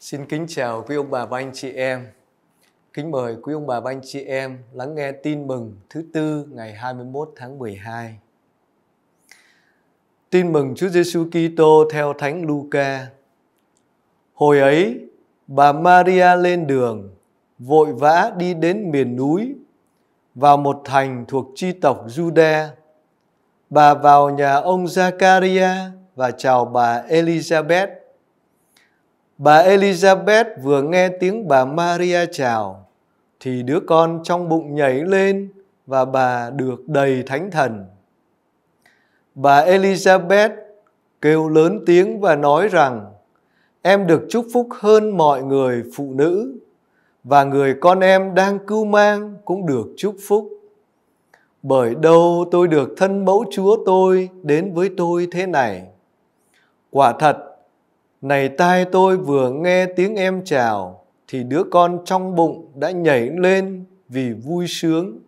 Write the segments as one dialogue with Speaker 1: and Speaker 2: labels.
Speaker 1: Xin kính chào quý ông bà và anh chị em. Kính mời quý ông bà và anh chị em lắng nghe tin mừng thứ tư ngày 21 tháng 12. Tin mừng Chúa Giêsu Kitô theo Thánh Luca. Hồi ấy, bà Maria lên đường, vội vã đi đến miền núi vào một thành thuộc chi tộc Juda. Bà vào nhà ông Zakaria và chào bà Elizabeth Bà Elizabeth vừa nghe tiếng bà Maria chào thì đứa con trong bụng nhảy lên và bà được đầy thánh thần. Bà Elizabeth kêu lớn tiếng và nói rằng em được chúc phúc hơn mọi người phụ nữ và người con em đang cưu mang cũng được chúc phúc. Bởi đâu tôi được thân mẫu Chúa tôi đến với tôi thế này. Quả thật này tai tôi vừa nghe tiếng em chào thì đứa con trong bụng đã nhảy lên vì vui sướng.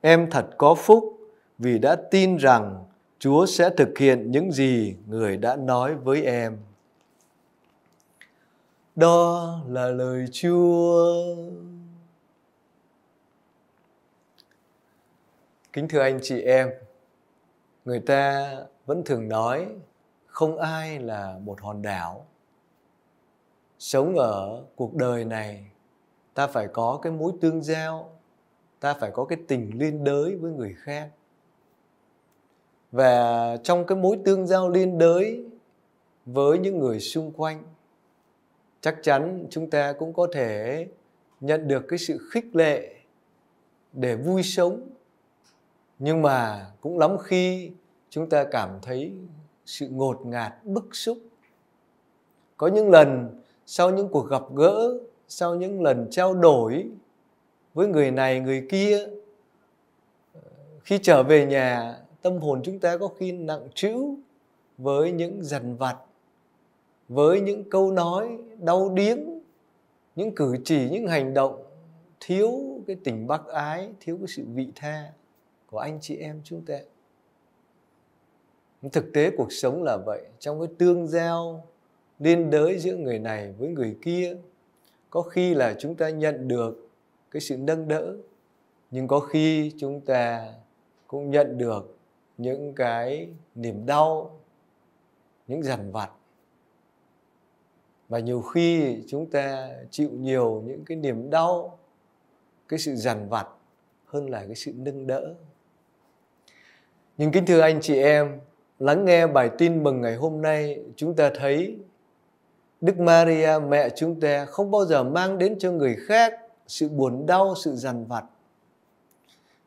Speaker 1: Em thật có phúc vì đã tin rằng Chúa sẽ thực hiện những gì người đã nói với em. Đó là lời Chúa. Kính thưa anh chị em, người ta vẫn thường nói không ai là một hòn đảo sống ở cuộc đời này ta phải có cái mối tương giao ta phải có cái tình liên đới với người khác và trong cái mối tương giao liên đới với những người xung quanh chắc chắn chúng ta cũng có thể nhận được cái sự khích lệ để vui sống nhưng mà cũng lắm khi chúng ta cảm thấy sự ngột ngạt bức xúc có những lần sau những cuộc gặp gỡ sau những lần trao đổi với người này người kia khi trở về nhà tâm hồn chúng ta có khi nặng trĩu với những dằn vặt với những câu nói đau điếng những cử chỉ những hành động thiếu cái tình bác ái thiếu cái sự vị tha của anh chị em chúng ta thực tế cuộc sống là vậy trong cái tương giao liên đới giữa người này với người kia có khi là chúng ta nhận được cái sự nâng đỡ nhưng có khi chúng ta cũng nhận được những cái niềm đau những dằn vặt và nhiều khi chúng ta chịu nhiều những cái niềm đau cái sự dằn vặt hơn là cái sự nâng đỡ nhưng kính thưa anh chị em lắng nghe bài tin mừng ngày hôm nay chúng ta thấy đức maria mẹ chúng ta không bao giờ mang đến cho người khác sự buồn đau sự dằn vặt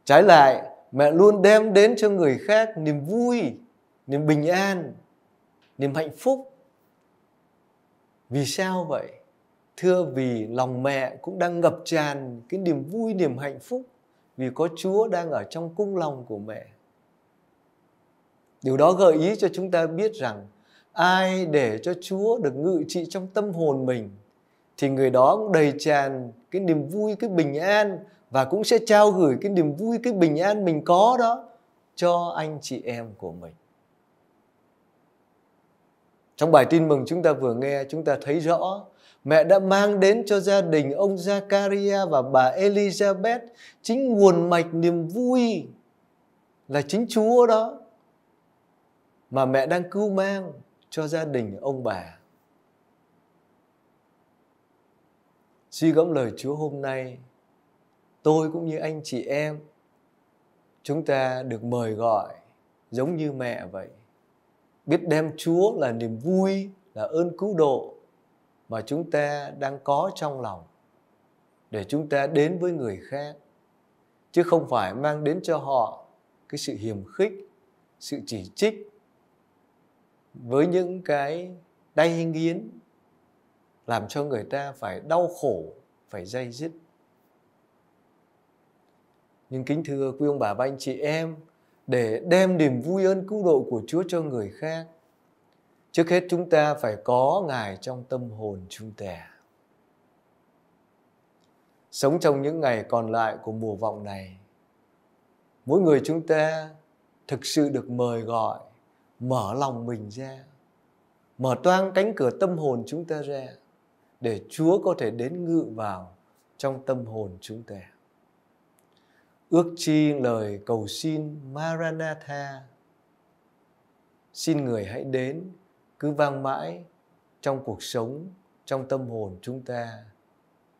Speaker 1: trái lại mẹ luôn đem đến cho người khác niềm vui niềm bình an niềm hạnh phúc vì sao vậy thưa vì lòng mẹ cũng đang ngập tràn cái niềm vui niềm hạnh phúc vì có chúa đang ở trong cung lòng của mẹ Điều đó gợi ý cho chúng ta biết rằng ai để cho Chúa được ngự trị trong tâm hồn mình thì người đó cũng đầy tràn cái niềm vui, cái bình an và cũng sẽ trao gửi cái niềm vui, cái bình an mình có đó cho anh chị em của mình. Trong bài tin mừng chúng ta vừa nghe, chúng ta thấy rõ mẹ đã mang đến cho gia đình ông Zakaria và bà Elizabeth chính nguồn mạch niềm vui là chính Chúa đó mà mẹ đang cứu mang cho gia đình ông bà. Suy gẫm lời Chúa hôm nay, tôi cũng như anh chị em, chúng ta được mời gọi giống như mẹ vậy. Biết đem Chúa là niềm vui, là ơn cứu độ mà chúng ta đang có trong lòng để chúng ta đến với người khác chứ không phải mang đến cho họ cái sự hiềm khích, sự chỉ trích với những cái đay nghiến làm cho người ta phải đau khổ phải dây dứt nhưng kính thưa quý ông bà và anh chị em để đem niềm vui ơn cứu độ của Chúa cho người khác trước hết chúng ta phải có ngài trong tâm hồn chúng ta sống trong những ngày còn lại của mùa vọng này mỗi người chúng ta thực sự được mời gọi mở lòng mình ra mở toang cánh cửa tâm hồn chúng ta ra để chúa có thể đến ngự vào trong tâm hồn chúng ta ước chi lời cầu xin maranatha xin người hãy đến cứ vang mãi trong cuộc sống trong tâm hồn chúng ta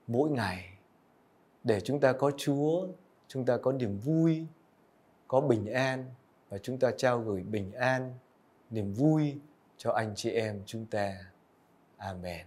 Speaker 1: mỗi ngày để chúng ta có chúa chúng ta có niềm vui có bình an và chúng ta trao gửi bình an niềm vui cho anh chị em chúng ta amen